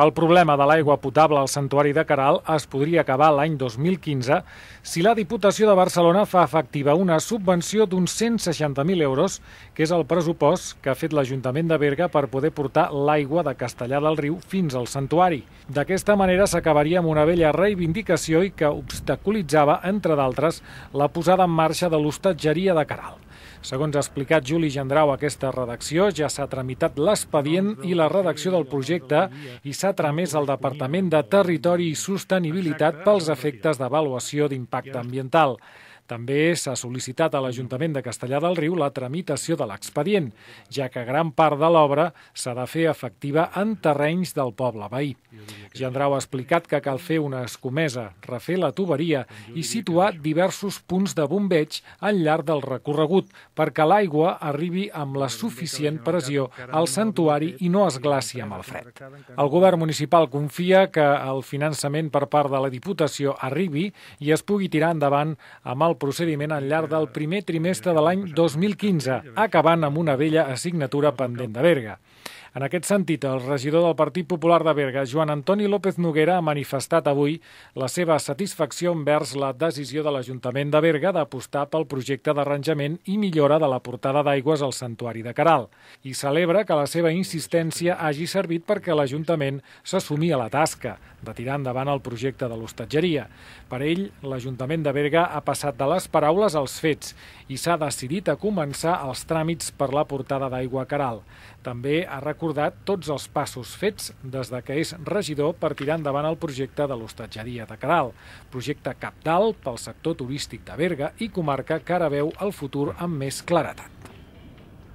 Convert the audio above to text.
El problema de l'aigua potable al santuari de Caral es podria acabar l'any 2015 si la Diputació de Barcelona fa efectiva una subvenció d'uns 160.000 euros, que és el pressupost que ha fet l'Ajuntament de Berga per poder portar l'aigua de Castellà del Riu fins al santuari. D'aquesta manera s'acabaria amb una vella reivindicació i que obstaculitzava, entre d'altres, la posada en marxa de l'hostatgeria de Caral. Segons ha explicat Juli Gendrau aquesta redacció, ja s'ha tramitat l'expedient i la redacció del projecte i s'ha tramès al Departament de Territori i Sostenibilitat pels efectes d'avaluació d'impacte ambiental. També s'ha sol·licitat a l'Ajuntament de Castellà del Riu la tramitació de l'expedient, ja que gran part de l'obra s'ha de fer efectiva en terrenys del poble veí. Gendrau ha explicat que cal fer una escomesa, refer la tuberia i situar diversos punts de bombeig al llarg del recorregut perquè l'aigua arribi amb la suficient pressió al santuari i no es glaci amb el fred. El govern municipal confia que el finançament per part de la Diputació arribi i es pugui tirar endavant amb el procediment al llarg del primer trimestre de l'any 2015, acabant amb una vella assignatura pendent de Berga. En aquest sentit, el regidor del Partit Popular de Berga, Joan Antoni López Noguera, ha manifestat avui la seva satisfacció envers la decisió de l'Ajuntament de Berga d'apostar pel projecte d'arranjament i millora de la portada d'aigües al Santuari de Caral i celebra que la seva insistència hagi servit perquè l'Ajuntament a la tasca de tirar endavant el projecte de l'hostatgeria. Per ell, l'Ajuntament de Berga ha passat de les paraules als fets i s'ha decidit a començar els tràmits per la portada d'aigua a Caral. També ha reconegut recordar tots els passos fets des de que és regidor per tirar endavant el projecte de l'hostatgeria de Caral, projecte capdalt pel sector turístic de Berga i comarca que ara veu el futur amb més claretat.